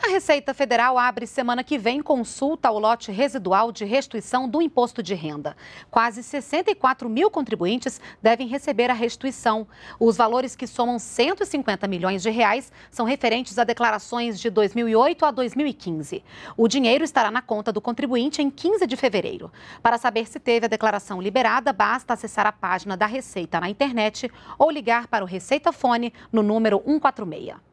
A Receita Federal abre semana que vem consulta ao lote residual de restituição do imposto de renda. Quase 64 mil contribuintes devem receber a restituição. Os valores que somam 150 milhões de reais são referentes a declarações de 2008 a 2015. O dinheiro estará na conta do contribuinte em 15 de fevereiro. Para saber se teve a declaração liberada, basta acessar a página da Receita na internet ou ligar para o Receita Fone no número 146.